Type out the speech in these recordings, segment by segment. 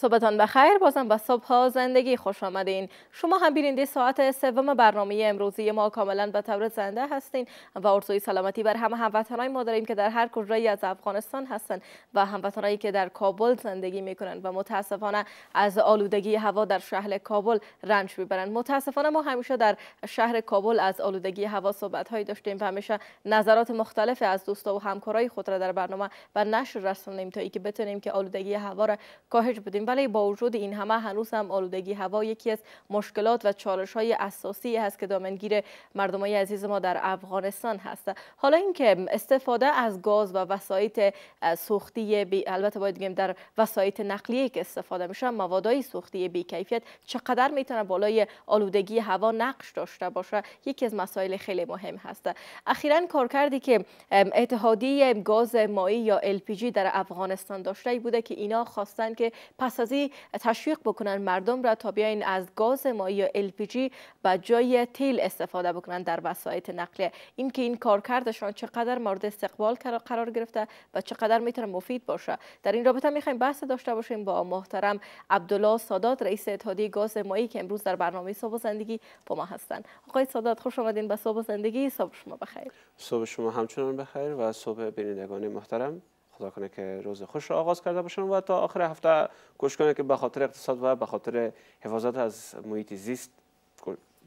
صبحتان بخیر بازم به صبح ها زندگی خوش آمدین شما هم بیننده ساعت سوم برنامه امروزی ما کاملا به طور زنده هستین و ارزوی سلامتی بر همه هموطنای ما داریم که در هر کجایی از افغانستان هستن و هموطنایی که در کابل زندگی میکنن و متاسفانه از آلودگی هوا در شهر کابل رنج میبرند متاسفانه ما همیشه در شهر کابل از آلودگی هوا صحبت هایی داشتیم و همیشه نظرات مختلف از دوستا و همکارای خود را در برنامه و نشر رسانیم تا اینکه بتونیم که آلودگی هوا را کاهش بدیم ولی با وجود این همه هنوز هم آلودگی هوا یکی از مشکلات و چالش های اساسی هست که دامنگیر مردم های عزیز ما در افغانستان هست حالا اینکه استفاده از گاز و وسایت سوختی البته باید بگیم در وسایت نقلیه که استفاده میشه موادهای سوختی بی کیفیت چقدر میتونه بالای آلودگی هوا نقش داشته باشه یکی از مسائل خیلی مهم هست اخیرا کارکردی که اتحادیه گاز مایع یا LPG در افغانستان داشته بوده که اینا خواستن که پس سازی تشویق بکنن مردم را تا بیاین از گاز مایی یا LPG به جای تیل استفاده بکنن در وسایط نقلیه این کار این کارکردشان چقدر مورد استقبال قرار گرفته و چقدر میتونه مفید باشه در این رابطه میخوایم بحث داشته باشیم با محترم عبدالله سادات رئیس اتحادیه گاز مایی که امروز در برنامه صبح زندگی با ما هستند آقای سادات خوش آمدین به صبح زندگی صبح شما بخیر صبح شما همچنان بخیر و صبح بینندگان محترم خدا کنه که روز خوش را آغاز کرده باشن و تا آخر هفته کوشش کنه که به خاطر اقتصاد و به خاطر حفاظت از محیط زیست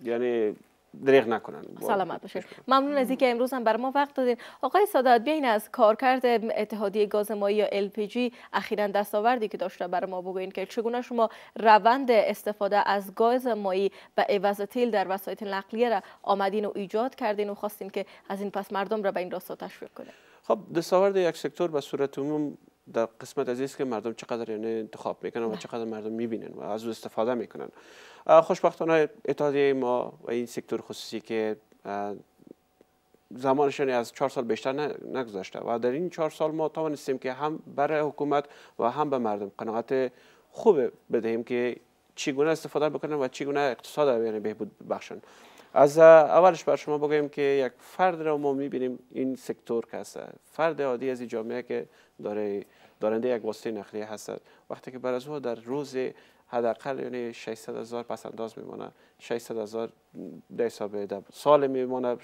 یعنی دریغ نکنن سلامت باشید ممنون از اینکه امروز هم بر ما وقت دادین آقای سادات بیاین از کارکرد اتحادیه گاز مایی یا جی اخیرا دستاوردی که داشته بر ما بگوین که چگونه شما روند استفاده از گاز مایی به عوض تیل در وسایل نقلیه را آمدین و ایجاد کردین و خواستین که از این پس مردم را به این راستا تشویق کنه خب دستاورد یک سکتور به صورت عموم در قسمت از است که مردم چقدر یعنی انتخاب میکنن و چقدر مردم میبینن و از او استفاده میکنن خوشبختانه اتحادیه ما و این سکتور خصوصی که زمانشان از چهار سال بیشتر نگذشته و در این چهار سال ما توانستیم که هم برای حکومت و هم به مردم قناعت خوب بدهیم که چگونه استفاده بکنن و چگونه اقتصاد رو یعنی بهبود بخشن از اولش بر شما بگویم که یک فرد را ما میبینیم این سکتور که هست فرد عادی از جامعه که داره دارنده یک واسطه نخلیه هست وقتی که بر از او در روز حداقل یعنی 600 هزار پس انداز میمونه 600 هزار در سال میمونه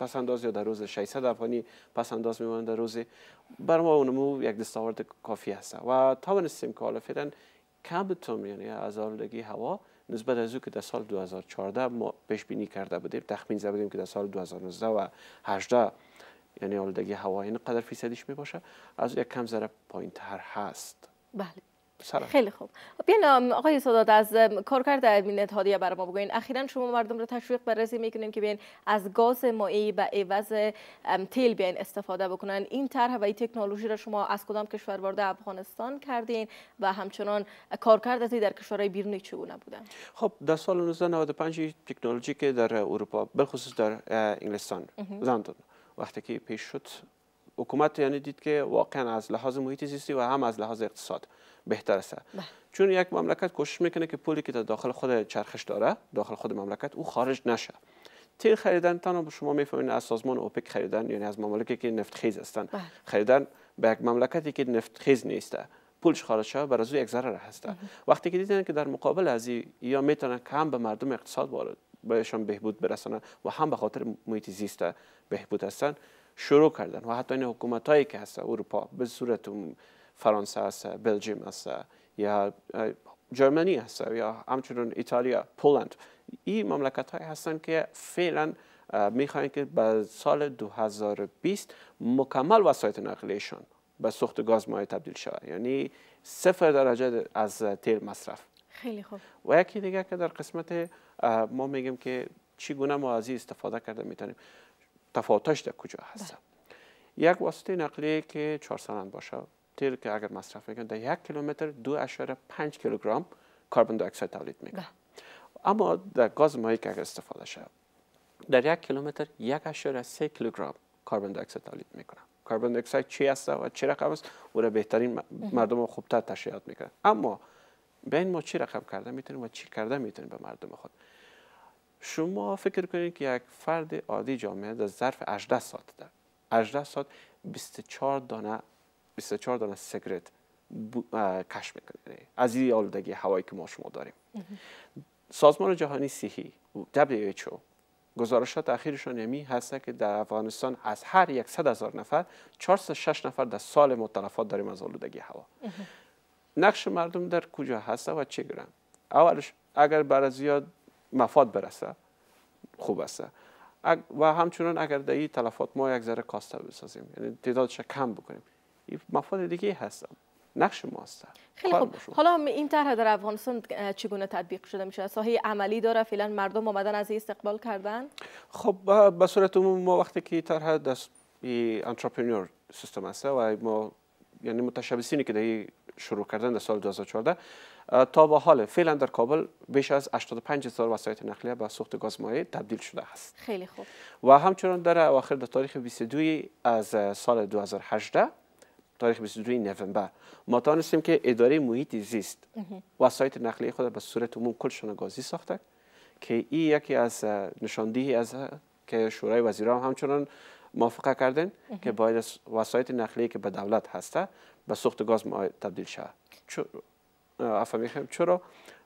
پس انداز یا در روز 600 افغانی پس انداز میمونه در روز بر ما اونمو یک دستاورد کافی هست و توانستیم که حالا فعلا کم تم یعنی از آلودگی هوا نسبت از او که در سال 2014 ما پیش بینی کرده بودیم تخمین زده بودیم که در سال 2019 و 18 یعنی آلودگی هوایی اینقدر فیصدیش می باشه از یک کم ذره پایین تر هست بله سلام. خیلی خوب خب، بیاین آقای صداد از کارکرد امین اتحادیه برای ما بگوین اخیرا شما مردم رو تشویق بررسی میکنین که بین از گاز مایع به عوض تیل بین استفاده بکنن این طرح و این تکنولوژی را شما از کدام کشور وارد افغانستان کردین و همچنان کارکرد در کشورهای بیرونی چگونه بودن خب در سال 1995 تکنولوژی که در اروپا بخصوص در انگلستان لندن وقتی که پیش شد حکومت یعنی دید که واقعا از لحاظ محیط زیستی و هم از لحاظ اقتصاد بهتر است بله. چون یک مملکت کوشش میکنه که پولی که داخل خود چرخش داره داخل خود مملکت او خارج نشه تیل خریدن تنها شما میفهمین از سازمان اوپک خریدن یعنی از مملکتی که نفت خیز هستن بله. خریدن به یک مملکتی که نفت خیز نیسته پولش خارج و بر از یک ضرر هسته وقتی که دیدن که در مقابل از یا میتونن کم به مردم اقتصاد وارد بهشان بهبود برسانن و هم به خاطر محیط زیست بهبود هستن شروع کردن و حتی این حکومت که هست اروپا به صورت فرانسه هست، بلژیم هست، یا جرمنی هست، یا همچنون ایتالیا پولند این مملکت های هستند که فعلا میخواین که به سال 2020 مکمل وسایت نقلیشان به سوخت گاز مایع تبدیل شود یعنی صفر درجه از تیل مصرف خیلی خوب و یکی دیگه که در قسمت ما میگیم که چگونه ما از استفاده کرده میتونیم تفاوتش در کجا هست بله. یک واسطه نقلیه که چهار سالند باشه تیر که اگر مصرف میکنه در یک کیلومتر دو اشاره پنج کیلوگرم کربن دو اکسید تولید میکنه بله. اما در گاز مایی که اگر استفاده شد در یک کیلومتر یک اشاره سه کیلوگرم کربن دو اکسید تولید میکنه کربن اکسید چی است و چه رقم است او را بهترین مردم تر تشریحات میکنن اما بین ما چی رقم کرده میتونیم و چی کرده میتونیم به مردم خود شما فکر کنید که یک فرد عادی جامعه در ظرف 18 ساعت در 18 ساعت 24 دانه 24 دانه سیگرت کش میکنه از این آلودگی هوایی که ما شما داریم سازمان جهانی صحی WHO گزارشات اخیرشان یمی یعنی هسته که در افغانستان از هر یک صد هزار نفر 406 نفر در سال ما داریم از آلودگی هوا نقش مردم در کجا هسته و چه گرن اولش اگر بر زیاد مفاد برسه خوب است و همچنان اگر در این تلفات ما یک ذره کاسته بسازیم یعنی تعدادش کم بکنیم مفاد دیگه هستم نقش ماست خیلی خوب حالا این طرح در افغانستان چگونه تطبیق شده میشه ساحه عملی داره فعلا مردم آمدن از استقبال کردن خب به صورت ما وقتی که طرح دست انترپرنور سیستم است و ما یعنی متشبسینی که دهی شروع کردن در سال 2014 تا به حال فعلا در کابل بیش از 85 هزار وسایل نقلیه به سوخت گاز مایع تبدیل شده است خیلی خوب و همچنین در اواخر در تاریخ 22 از سال 2018 تاریخ 22 نوامبر ما توانستیم که اداره محیط زیست وسایت نقلیه خود به صورت عموم کل گازی ساخته که این یکی از نشاندهی از که شورای وزیران همچنان موافقه کردن که باید وسایت نقلیه که به دولت هسته به سوخت گاز تبدیل شود چرا چرا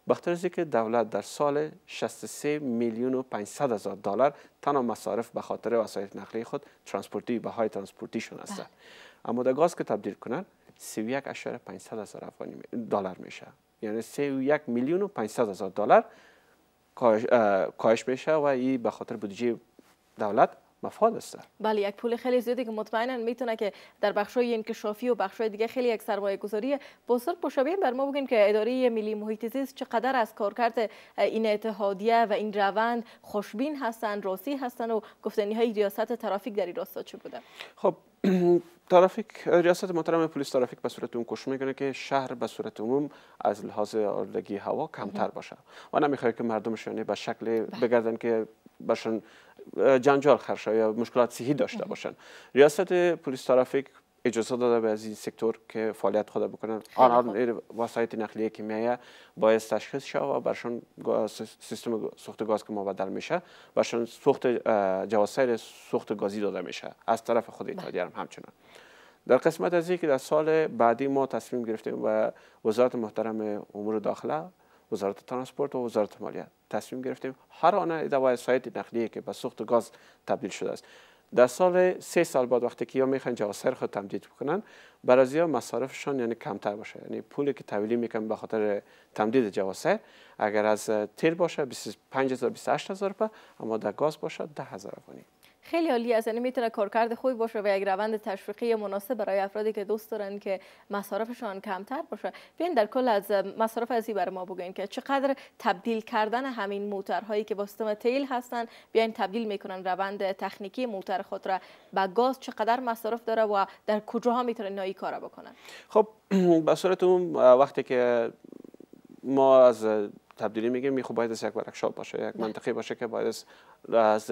بخاطر که دولت در سال 63 میلیون و 500 هزار دلار تنها مصارف به خاطر وسایل نقلیه خود ترانسپورتی به های ترانسپورتیشون بله. اما در گاز که تبدیل کنن 31 هزار افغانی دلار میشه یعنی 31 میلیون و 500 هزار دلار کاهش میشه و این به خاطر بودجه دولت مفاد است بله یک پول خیلی زیادی که مطمئنا میتونه که در بخش های انکشافی و بخش های دیگه خیلی یک سرمایه گذاری بزرگ مشابه بر ما بگین که اداره ملی محیط زیست چقدر از کارکرد این اتحادیه و این روند خوشبین هستند راسی هستند و گفتنی های ریاست ترافیک در این راستا چه بوده خب ترافیک ریاست محترم پلیس ترافیک به صورت اون کوشش میکنه که شهر به صورت عموم از لحاظ آلودگی هوا کمتر باشه و میخواد که مردمش به شکل بله. بگردن که باشن جنجال خرشه یا مشکلات صحی داشته باشن ریاست پلیس ترافیک اجازه داده به از این سکتور که فعالیت خود بکنن آنها وسایط نقلیه میایه باید تشخیص شد و برشون سیستم سوخت گاز که مبدل میشه برشون سوخت جواسیر سوخت گازی داده میشه از طرف خود بله. ایتالیا هم همچنان در قسمت از که در سال بعدی ما تصمیم گرفتیم و وزارت محترم امور داخله وزارت ترانسپورت و وزارت مالیه تصمیم گرفتیم هر آن سایت نقلیه که به سوخت گاز تبدیل شده است در سال سه سال بعد وقتی که یا میخوان جواسر خود تمدید بکنن برای یا مصارفشان یعنی کمتر باشه یعنی پولی که تولی میکنن به خاطر تمدید جواسر اگر از تیل باشه 25 هزار 28 هزار اما در گاز باشه 10000 هزار خیلی عالی است یعنی میتونه کارکرد خوبی باشه و یک روند تشویقی مناسب برای افرادی که دوست دارن که مصارفشان کمتر باشه بیاین در کل از مصارف ازی برای ما بگوین که چقدر تبدیل کردن همین موترهایی که با سیستم تیل هستن بیاین تبدیل میکنن روند تکنیکی موتر خود را به گاز چقدر مصارف داره و در کجاها میتونه نایی کارا بکنن خب به صورت وقتی که ما از تبدیلی میگیم خب باید یک ورکشاپ باشه یک بله. منطقه باشه که باید از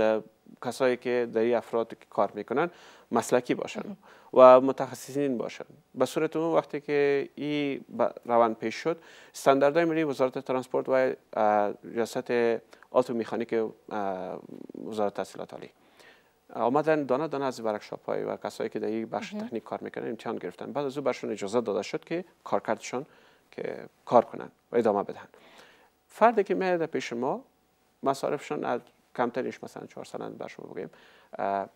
کسایی که در این افراد که کار میکنن مسلکی باشن و متخصصین باشن به صورت اون وقتی که این روند پیش شد استانداردهای ملی وزارت ترانسپورت و ریاست آتو مکانیک وزارت تحصیلات عالی آمدن دانه دانه از ورکشاپ های و کسایی که در این بخش تکنیک کار میکنن امتحان گرفتن بعد از او برشون اجازه داده شد که کارکردشان که کار کنن و ادامه بدن فردی که میاد پیش ما مصارفشان از کمترینش مثلا چهار سال بر شما بگیم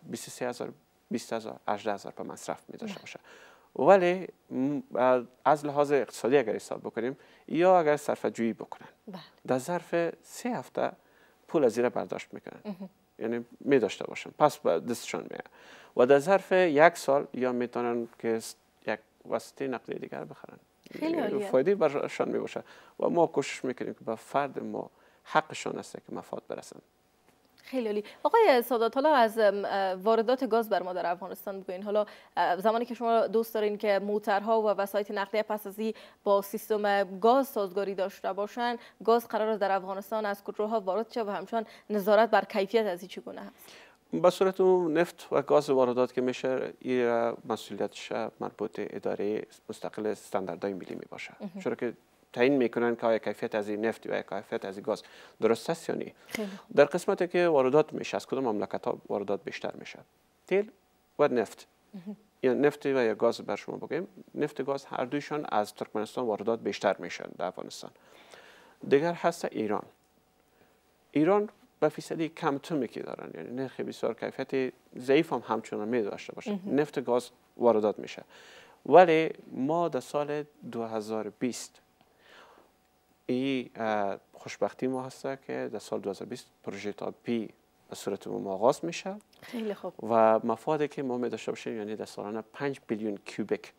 23 هزار 20 هزار 18 هزار به مصرف میداشته باشه ولی از لحاظ اقتصادی اگر حساب بکنیم یا اگر صرف جویی بکنن بله. در ظرف سه هفته پول از برداشت میکنن یعنی می داشته باشن پس با دستشان میاد و در ظرف یک سال یا میتونن که یک وسیله نقدی دیگر بخرن خیلی یعنی فایده برشان می و ما کوشش میکنیم که به فرد ما حقشان است که مفاد برسند خیلی عالی آقای سادات حالا از واردات گاز بر ما در افغانستان بگوین حالا زمانی که شما دوست دارین که موترها و وسایت نقلیه پس از با سیستم گاز سازگاری داشته باشن گاز قرار در افغانستان از کجاها وارد شه و همچنان نظارت بر کیفیت از این چگونه هست به صورت نفت و گاز واردات که میشه این مسئولیتش مربوط اداره مستقل استانداردهای ملی میباشه چرا که تعیین میکنن که آیا کیفیت از این نفت و آیا کیفیت از گاز درست است یا نه در قسمتی که واردات میشه از کدام مملکت ها واردات بیشتر میشه تیل و نفت یا نفت و یا گاز بر شما بگیم نفت و گاز هر دویشان از ترکمنستان واردات بیشتر میشن در افغانستان دیگر هست ایران ایران به فیصدی کم تومی که دارن یعنی نرخ بسیار کیفیت ضعیف هم همچنان می داشته باشه نفت گاز واردات میشه ولی ما در سال 2020 ای خوشبختی ما هست که در سال 2020 پروژه تا پی به صورت ما آغاز میشه خیلی خوب و مفادی که ما می داشته باشیم یعنی در سالانه 5 بیلیون کیوبیک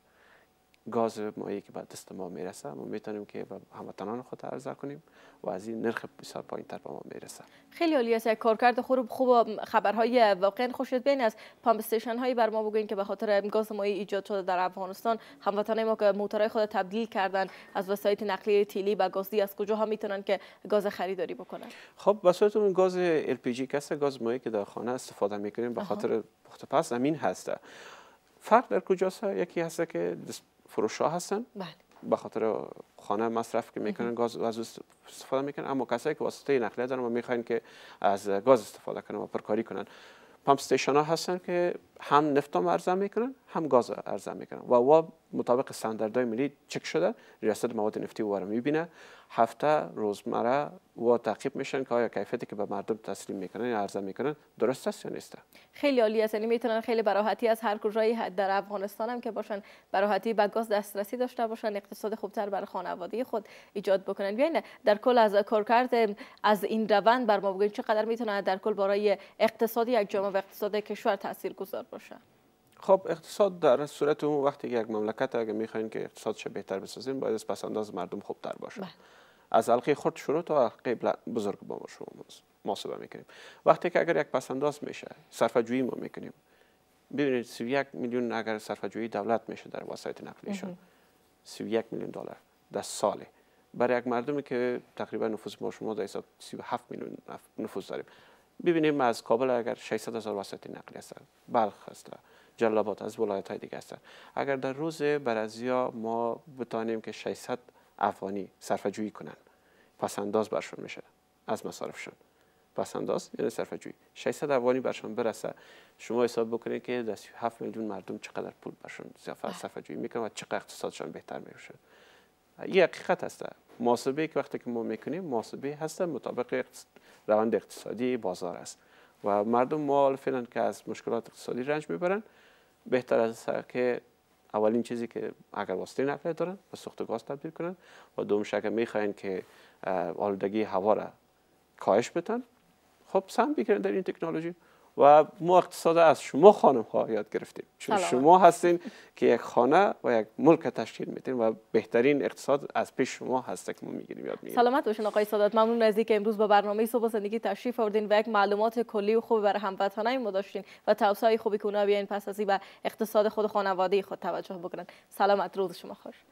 گاز ما که به دست ما میرسه ما میتونیم که به هموطنان خود عرضه کنیم و از این نرخ بسیار پایین تر به ما میرسه خیلی عالی است کارکرد خوب خوب خبرهای واقعا خوشت بین از پمپ استیشن هایی بر ما بگوین که به خاطر گاز مایعی ایجاد شده در افغانستان هموطنان ما که موتورهای خود تبدیل کردن از وسایل نقلیه تیلی به گازی از کجا ها میتونن که گاز خریداری بکنن خب به صورت اون گاز LPG کسه گاز مایعی که در خانه استفاده میکنیم به خاطر پخت پس زمین هسته فرق در کجاست یکی هست که ها هستن بله. به خاطر خانه مصرف که میکنن گاز از استفاده میکنن اما کسایی که واسطه نقلیه دارن و میخواین که از گاز استفاده کنن و پرکاری کنن پمپ استیشن ها هستن که هم نفتام ارزان میکنن هم گاز ارزان میکنن و وا مطابق استانداردهای ملی چک شده ریاست مواد نفتی و میبینه هفته روزمره و تعقیب میشن که آیا کیفیتی که به مردم تسلیم میکنن یا میکنن درست است یا نیست خیلی عالی است یعنی میتونن خیلی براحتی از هر کجای در افغانستان هم که باشن براحتی به گاز دسترسی داشته باشن اقتصاد خوبتر برای خانواده خود ایجاد بکنن بیاین در کل از کارکرد از این روند بر ما چقدر میتونه در کل برای اقتصادی یک جامعه و اقتصاد کشور تاثیر گذار باشه خب اقتصاد در صورت اون وقتی که یک مملکت اگه میخواین که اقتصادش بهتر بسازیم باید از پس انداز مردم خوبتر باشه بله. از حلقه خورد شروع تا حلقه بزرگ با ما شما محاسبه میکنیم وقتی که اگر یک پس انداز میشه صرفه جویی ما میکنیم ببینید یک میلیون اگر صرفه جویی دولت میشه در وسایت نقلیشون یک میلیون دلار در ساله برای یک مردمی که تقریبا نفوس ما شما در 37 میلیون نفوس داریم ببینیم از کابل اگر 600 هزار وسایط نقلی هستند، بلخ هستند، جلابات از ولایت های دیگه هستن اگر در روز برازیا ما بتانیم که 600 افغانی صرفه جویی کنن پس انداز برشون میشه از مصارفشون پس انداز یعنی صرفه جویی 600 افغانی برشون برسه شما حساب بکنید که در 7 میلیون مردم چقدر پول برشون بله. صرفه جویی میکنند و چقدر اقتصادشون بهتر میشه این حقیقت هسته محاسبه که وقتی که ما میکنیم محاسبه هسته مطابق روند اقتصادی بازار است و مردم ما فیلن که از مشکلات اقتصادی رنج میبرن بهتر از که اولین چیزی که اگر واسطه نقلیه دارن به سوخت گاز تبدیل کنن و دوم شکل میخواین که آلودگی هوا را کاهش بتن خب سهم بگیرن در این تکنولوژی و ما اقتصاد از شما خانم ها یاد گرفتیم چون شما هستین که یک خانه و یک ملک تشکیل میدین و بهترین اقتصاد از پیش شما هست که ما میگیریم یاد میگیریم سلامت باشین آقای سادات ممنون از اینکه امروز با برنامه صبح زندگی تشریف آوردین و یک معلومات کلی و خوبی برای هموطنای ما داشتین و توصیه خوبی که اونا بیاین پس از این به اقتصاد خود خانواده خود توجه بکنن سلامت روز شما خوش